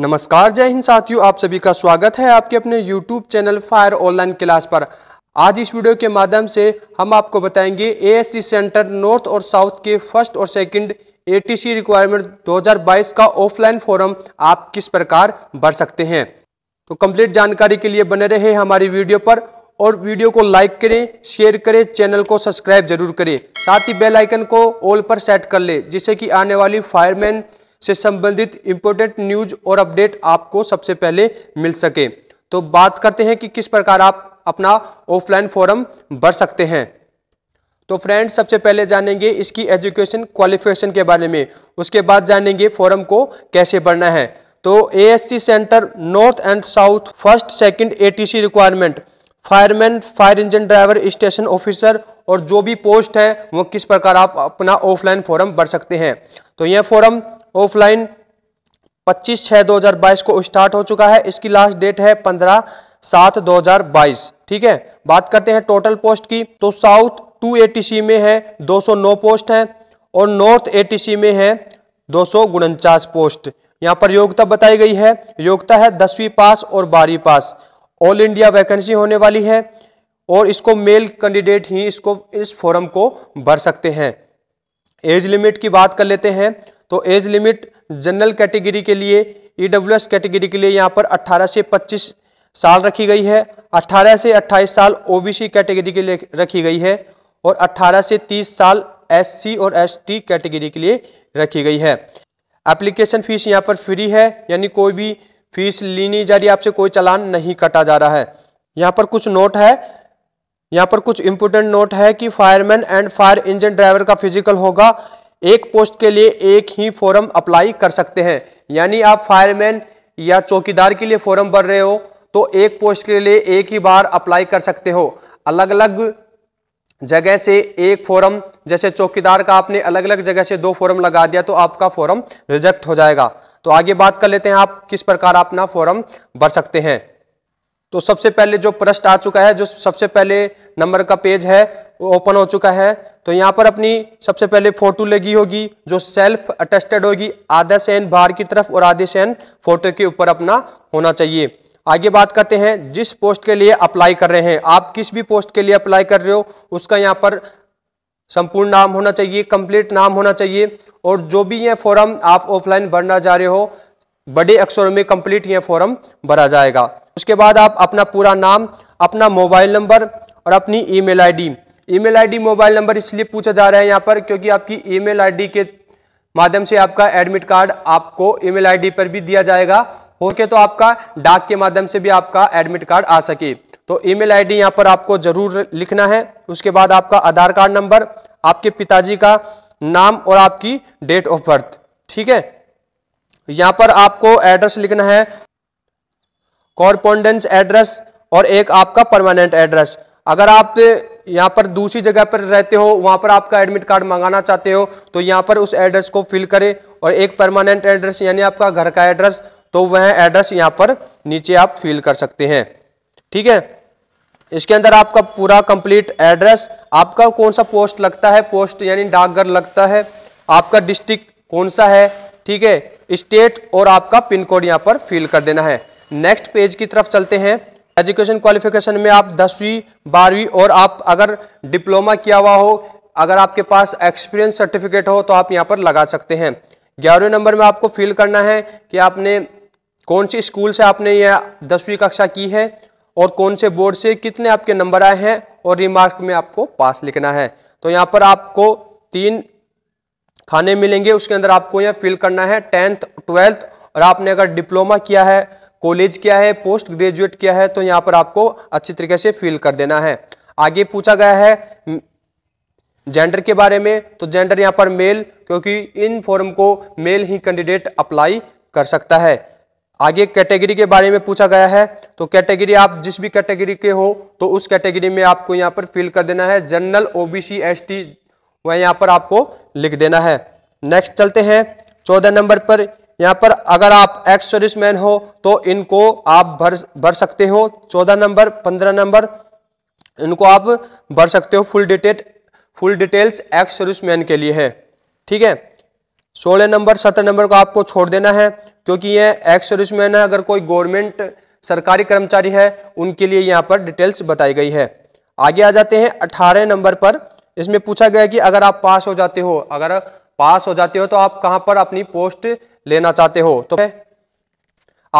नमस्कार जय हिंद साथियों आप सभी का स्वागत है आपके अपने YouTube channel Fire Online Class पर आज इस वीडियो के माध्यम से हम आपको बताएंगे ए सेंटर नॉर्थ और साउथ के फर्स्ट और सेकंड ए रिक्वायरमेंट 2022 का ऑफलाइन फॉरम आप किस प्रकार भर सकते हैं तो कंप्लीट जानकारी के लिए बने रहे हमारी वीडियो पर और वीडियो को लाइक करें शेयर करें चैनल को सब्सक्राइब जरूर करें साथ ही बेलाइकन को ऑल पर सेट कर ले जिससे कि आने वाली फायरमैन से संबंधित इंपोर्टेंट न्यूज और अपडेट आपको सबसे पहले मिल सके तो बात करते हैं कि किस प्रकार आप अपना ऑफलाइन फॉर्म भर सकते हैं तो फ्रेंड्स सबसे पहले जानेंगे इसकी एजुकेशन क्वालिफिकेशन के बारे में उसके बाद जानेंगे फॉर्म को कैसे भरना है तो A centre north and south first second ATC requirement fireman fire engine driver station officer और जो भी पोस्ट है वो किस प्रकार आप अपना ऑफलाइन फॉर्म भर सकते हैं तो यह फॉर्म ऑफलाइन 25 छः 2022 को स्टार्ट हो चुका है इसकी लास्ट डेट है 15 सात 2022 ठीक है बात करते हैं टोटल पोस्ट की तो साउथ 280 में है 209 पोस्ट है और नॉर्थ एटीसी में है दो पोस्ट यहाँ पर योग्यता बताई गई है योग्यता है दसवीं पास और बारहवीं पास ऑल इंडिया वैकेंसी होने वाली है और इसको मेल कैंडिडेट ही इसको इस फॉरम को भर सकते हैं एज लिमिट की बात कर लेते हैं तो एज लिमिट जनरल कैटेगरी के लिए ई e कैटेगरी के लिए यहाँ पर 18 से 25 साल रखी गई है 18 से 28 साल ओबीसी कैटेगरी के लिए रखी गई है और 18 से 30 साल एससी और एसटी कैटेगरी के लिए रखी गई है एप्लीकेशन फीस यहाँ पर फ्री है यानी कोई भी फीस ली नहीं जा रही आपसे कोई चालान नहीं कटा जा रहा है यहाँ पर कुछ नोट है यहाँ पर कुछ इंपोर्टेंट नोट है कि fireman and fire engine driver का फिजिकल होगा एक पोस्ट के लिए एक ही फॉर्म अप्लाई कर सकते हैं यानी आप फायरमैन या चौकीदार के लिए फॉर्म भर रहे हो तो एक पोस्ट के लिए एक ही बार अप्लाई कर सकते हो अलग अलग जगह से एक फॉर्म जैसे चौकीदार का आपने अलग अलग जगह से दो फॉर्म लगा दिया तो आपका फॉर्म रिजेक्ट हो जाएगा तो आगे बात कर लेते हैं आप किस प्रकार अपना फॉर्म भर सकते हैं तो सबसे पहले जो प्रश्न आ चुका है जो सबसे पहले नंबर का पेज है ओपन हो चुका है तो यहाँ पर अपनी सबसे पहले फोटो लगी होगी जो सेल्फ अटेस्टेड होगी आधा सेन बाहर की तरफ और आधे सेन फोटो के ऊपर अपना होना चाहिए आगे बात करते हैं जिस पोस्ट के लिए अप्लाई कर रहे हैं आप किस भी पोस्ट के लिए अप्लाई कर रहे हो उसका यहाँ पर संपूर्ण नाम होना चाहिए कंप्लीट नाम होना चाहिए और जो भी यह फॉर्म आप ऑफलाइन भरना जा रहे हो बड़े अक्षरों में कंप्लीट यह फॉर्म भरा जाएगा उसके बाद आप अपना पूरा नाम अपना मोबाइल नंबर और अपनी email ID email ID mobile number इसलिए पूछा जा रहा है यहाँ पर क्योंकि आपकी ईमेल आईडी के माध्यम से आपका एडमिट कार्ड आपको ईमेल आईडी पर भी दिया जाएगा हो के तो आपका डाक के माध्यम से भी आपका एडमिट कार्ड आ सके तो ईमेल आईडी यहाँ पर आपको जरूर लिखना है उसके बाद आपका आधार कार्ड नंबर आपके पिताजी का नाम और आपकी डेट ऑफ बर्थ ठीक है यहाँ पर आपको एड्रेस लिखना है कॉरपोंडेंस एड्रेस और एक आपका परमानेंट एड्रेस अगर आप यहाँ पर दूसरी जगह पर रहते हो वहाँ पर आपका एडमिट कार्ड मंगाना चाहते हो तो यहाँ पर उस एड्रेस को फिल करें और एक परमानेंट एड्रेस यानी आपका घर का एड्रेस तो वह एड्रेस यहाँ पर नीचे आप फिल कर सकते हैं ठीक है इसके अंदर आपका पूरा कंप्लीट एड्रेस आपका कौन सा पोस्ट लगता है पोस्ट यानी डाकघर लगता है आपका डिस्ट्रिक्ट कौन सा है ठीक है स्टेट और आपका पिन कोड यहाँ पर फिल कर देना है नेक्स्ट पेज की तरफ चलते हैं एजुकेशन क्वालिफिकेशन में आप दसवीं बारहवीं और आप अगर डिप्लोमा किया हुआ हो अगर आपके पास एक्सपीरियंस सर्टिफिकेट हो तो आप यहाँ पर लगा सकते हैं ग्यारहवें नंबर में आपको फिल करना है कि आपने कौन से स्कूल से आपने यह दसवीं कक्षा की है और कौन से बोर्ड से कितने आपके नंबर आए हैं और रिमार्क में आपको पास लिखना है तो यहाँ पर आपको तीन खाने मिलेंगे उसके अंदर आपको यह फिल करना है टेंथ ट्वेल्थ और आपने अगर डिप्लोमा किया है कॉलेज क्या है पोस्ट ग्रेजुएट क्या है तो यहाँ पर आपको अच्छी तरीके से फिल कर देना है आगे पूछा गया है जेंडर हम्म, के बारे में तो जेंडर यहाँ पर मेल क्योंकि इन फॉर्म को मेल ही कैंडिडेट अप्लाई कर सकता है आगे कैटेगरी के बारे में पूछा गया है तो कैटेगरी आप जिस भी कैटेगरी के हो तो उस कैटेगरी में आपको यहाँ पर फिल कर देना है जनरल ओबीसी एसटी वह यहाँ पर आपको लिख देना है नेक्स्ट चलते हैं चौदह नंबर पर यहाँ पर अगर आप एक्स सर्विस मैन हो तो इनको आप भर भर सकते हो चौदह नंबर पंद्रह नंबर इनको आप भर सकते हो full detail full details ex serviceman के लिए है ठीक है सोलह नंबर सत्रह नंबर को आपको छोड़ देना है क्योंकि ये एक्स सर्विस मैन है अगर कोई गवर्नमेंट सरकारी कर्मचारी है उनके लिए यहाँ पर डिटेल्स बताई गई है आगे आ जाते हैं अठारह नंबर पर इसमें पूछा गया कि अगर आप पास हो जाते हो अगर पास हो जाते हो तो आप कहाँ पर अपनी पोस्ट लेना चाहते हो तो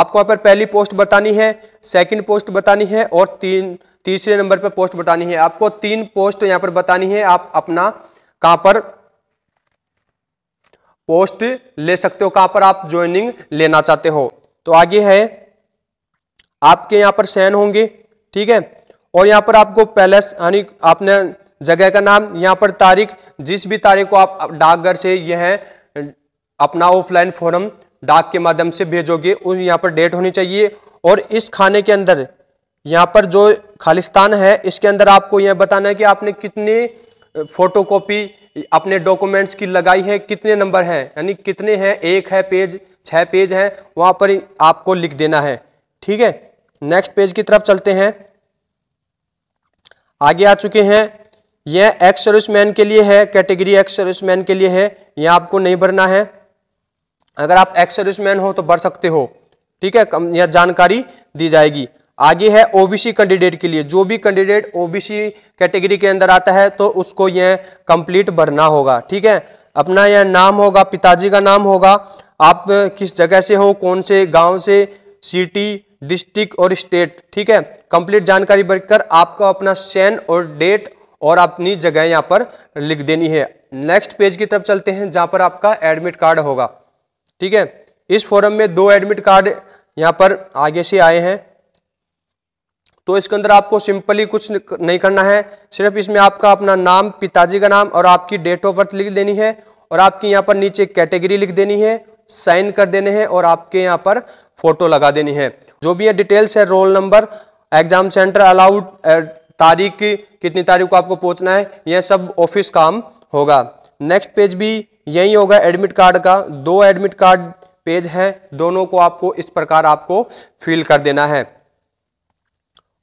आपको यहाँ पर पहली पोस्ट बतानी है सेकंड पोस्ट बतानी है और तीन तीसरे नंबर पर पोस्ट बतानी है आपको तीन पोस्ट यहाँ पर बतानी है आप अपना कहाँ पर पोस्ट ले सकते हो कहाँ पर आप ज्वाइनिंग लेना चाहते हो तो आगे है आपके यहाँ पर सैन होंगे ठीक है और यहाँ पर आपको पैलेस यानी आपने जगह का नाम यहाँ पर तारीख जिस भी तारीख को आप डाकघर से यह अपना ऑफलाइन फॉर्म डाक के माध्यम से भेजोगे उस यहाँ पर डेट होनी चाहिए और इस खाने के अंदर यहाँ पर जो खालिस्तान है इसके अंदर आपको यह बताना है कि आपने कितने फोटोकॉपी अपने डॉक्यूमेंट्स की लगाई है कितने नंबर हैं यानी कितने हैं एक है पेज छः पेज है वहाँ पर आपको लिख देना है ठीक है नेक्स्ट पेज की तरफ चलते हैं आगे आ चुके हैं यह एक्स सर्विसमैन के लिए है कैटेगरी एक्स सर्विसमैन के लिए है यह आपको नहीं भरना है अगर आप एक्स सर्विसमैन हो तो भर सकते हो ठीक है यह जानकारी दी जाएगी आगे है ओबीसी कैंडिडेट के लिए जो भी कैंडिडेट ओबीसी कैटेगरी के अंदर आता है तो उसको यह कंप्लीट भरना होगा ठीक है अपना यह नाम होगा पिताजी का नाम होगा आप किस जगह से हो कौन से गांव से सिटी डिस्ट्रिक्ट और स्टेट ठीक है कंप्लीट जानकारी भरकर आपको अपना सैन और डेट और अपनी जगह यहाँ पर लिख देनी है नेक्स्ट पेज की तरफ चलते हैं जहाँ पर आपका एडमिट कार्ड होगा ठीक है इस फॉरम में दो एडमिट कार्ड यहाँ पर आगे से आए हैं तो इसके अंदर आपको सिंपली कुछ नहीं करना है सिर्फ इसमें आपका अपना नाम पिताजी का नाम और आपकी डेट ऑफ बर्थ लिख देनी है और आपकी यहाँ पर नीचे कैटेगरी लिख देनी है साइन कर देने हैं और आपके यहाँ पर फोटो लगा देनी है जो भी है डिटेल्स है roll number exam centre allowed तारीख कितनी तारीख को आपको पहुंचना है यह सब ऑफिस काम होगा नेक्स्ट पेज भी यही होगा एडमिट कार्ड का दो एडमिट कार्ड पेज हैं दोनों को आपको इस प्रकार आपको फिल कर देना है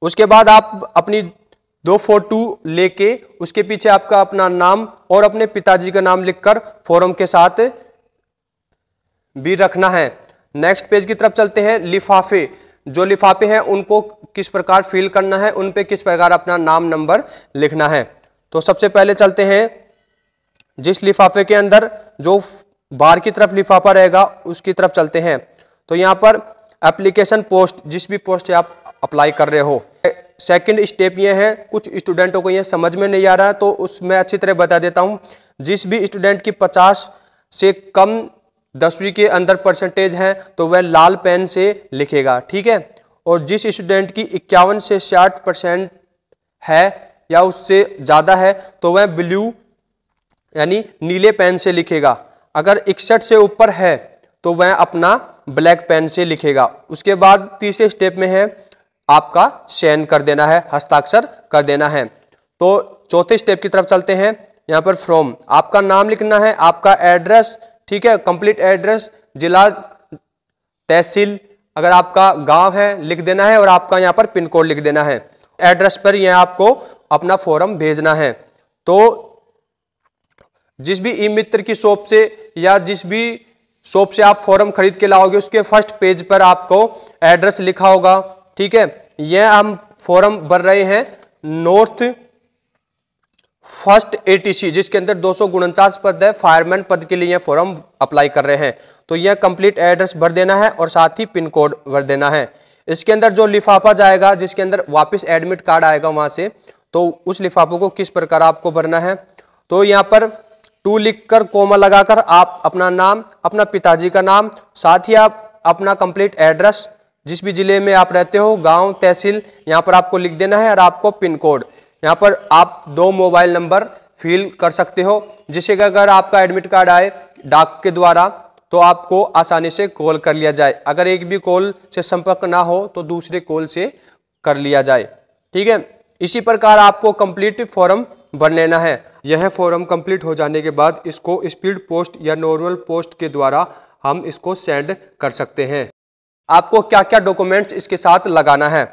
उसके बाद आप अपनी दो फोटो लेके उसके पीछे आपका अपना नाम और अपने पिताजी का नाम लिखकर फॉर्म के साथ भी रखना है नेक्स्ट पेज की तरफ चलते हैं लिफाफे जो लिफाफे हैं उनको किस प्रकार फिल करना है उन पे किस प्रकार अपना नाम नंबर लिखना है तो सबसे पहले चलते हैं जिस लिफाफे के अंदर जो बाहर की तरफ लिफाफा रहेगा उसकी तरफ चलते हैं तो यहाँ पर एप्लीकेशन पोस्ट जिस भी पोस्ट से आप अप्लाई कर रहे हो सेकंड स्टेप ये है कुछ स्टूडेंटों को ये समझ में नहीं आ रहा है तो उसमें अच्छी तरह बता देता हूँ जिस भी स्टूडेंट की पचास से कम दसवीं के अंदर परसेंटेज है तो वह लाल पेन से लिखेगा ठीक है और जिस स्टूडेंट की इक्यावन से साठ परसेंट है या उससे ज़्यादा है तो वह ब्लू यानी नीले पेन से लिखेगा अगर इकसठ से ऊपर है तो वह अपना ब्लैक पेन से लिखेगा उसके बाद तीसरे स्टेप में है आपका सैन कर देना है हस्ताक्षर कर देना है तो चौथे स्टेप की तरफ चलते हैं यहाँ पर फ्रॉम आपका नाम लिखना है आपका एड्रेस ठीक है कंप्लीट एड्रेस जिला तहसील अगर आपका गांव है लिख देना है और आपका यहाँ पर पिन कोड लिख देना है एड्रेस पर यह आपको अपना फॉर्म भेजना है तो जिस भी ई मित्र की शॉप से या जिस भी शॉप से आप फॉर्म खरीद के लाओगे उसके फर्स्ट पेज पर आपको एड्रेस लिखा होगा ठीक है यह हम फॉर्म भर रहे हैं नॉर्थ फर्स्ट एटीसी जिसके अंदर दो सौ पद है फायरमैन पद के लिए यह फॉर्म अप्लाई कर रहे हैं तो यह कंप्लीट एड्रेस भर देना है और साथ ही पिन कोड भर देना है इसके अंदर जो लिफाफा जाएगा जिसके अंदर वापस एडमिट कार्ड आएगा वहां से तो उस लिफाफों को किस प्रकार आपको भरना है तो यहाँ पर टू लिखकर कोमा लगाकर आप अपना नाम अपना पिताजी का नाम साथ ही आप अपना कंप्लीट एड्रेस जिस भी ज़िले में आप रहते हो गांव तहसील यहाँ पर आपको लिख देना है और आपको पिन कोड यहाँ पर आप दो मोबाइल नंबर फिल कर सकते हो जिससे कि अगर आपका एडमिट कार्ड आए डाक के द्वारा तो आपको आसानी से कॉल कर लिया जाए अगर एक भी कॉल से संपर्क ना हो तो दूसरे कॉल से कर लिया जाए ठीक है इसी प्रकार आपको कंप्लीट फॉर्म भर लेना है यह फॉर्म कंप्लीट हो जाने के बाद इसको स्पीड पोस्ट या नॉर्मल पोस्ट के द्वारा हम इसको सेंड कर सकते हैं आपको क्या क्या डॉक्यूमेंट्स इसके साथ लगाना है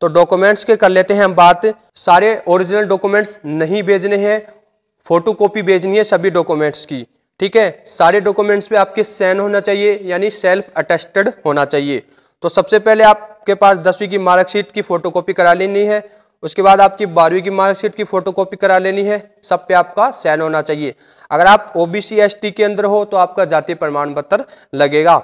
तो डॉक्यूमेंट्स के कर लेते हैं हम बात सारे ओरिजिनल डॉक्यूमेंट्स नहीं भेजने हैं फोटो कॉपी भेजनी है सभी डॉक्यूमेंट्स की ठीक है सारे डॉक्यूमेंट्स पे आपके सैन होना चाहिए यानी सेल्फ अटेस्टेड होना चाहिए तो सबसे पहले आपके पास दसवीं की मार्कशीट की फोटोकॉपी करा लेनी है उसके बाद आपकी बारहवीं की मार्कशीट की फोटोकॉपी करा लेनी है सब पे आपका सैन होना चाहिए अगर आप ओबीसी एसटी के अंदर हो तो आपका जाति प्रमाण पत्र लगेगा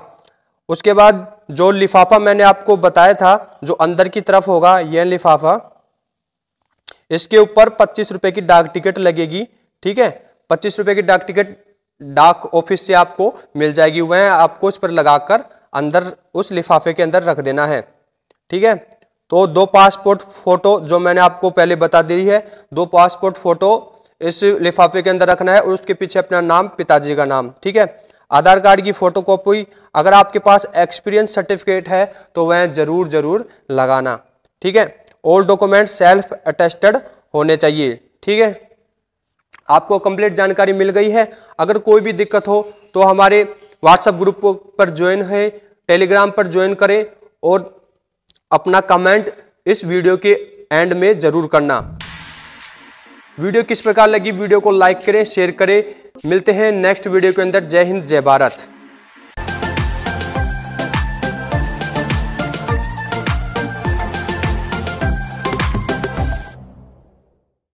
उसके बाद जो लिफाफा मैंने आपको बताया था जो अंदर की तरफ होगा यह लिफाफा इसके ऊपर पच्चीस रुपए की डाक टिकट लगेगी ठीक है पच्चीस रुपए की डाक टिकट डाक ऑफिस से आपको मिल जाएगी वह आपको उस पर लगाकर अंदर उस लिफाफे के अंदर रख देना है ठीक है तो दो पासपोर्ट फोटो जो मैंने आपको पहले बता दी है दो पासपोर्ट फोटो इस लिफाफे के अंदर रखना है और उसके पीछे अपना नाम पिताजी का नाम ठीक है आधार कार्ड की फोटो कॉपी अगर आपके पास एक्सपीरियंस सर्टिफिकेट है तो वह जरूर जरूर लगाना ठीक है ओल्ड डॉक्यूमेंट सेल्फ अटेस्टेड होने चाहिए ठीक है आपको कंप्लीट जानकारी मिल गई है अगर कोई भी दिक्कत हो तो हमारे व्हाट्सएप ग्रुप पर ज्वाइन है टेलीग्राम पर ज्वाइन करें और अपना कमेंट इस वीडियो के एंड में जरूर करना वीडियो किस प्रकार लगी वीडियो को लाइक करें शेयर करें मिलते हैं नेक्स्ट वीडियो के अंदर जय हिंद जय भारत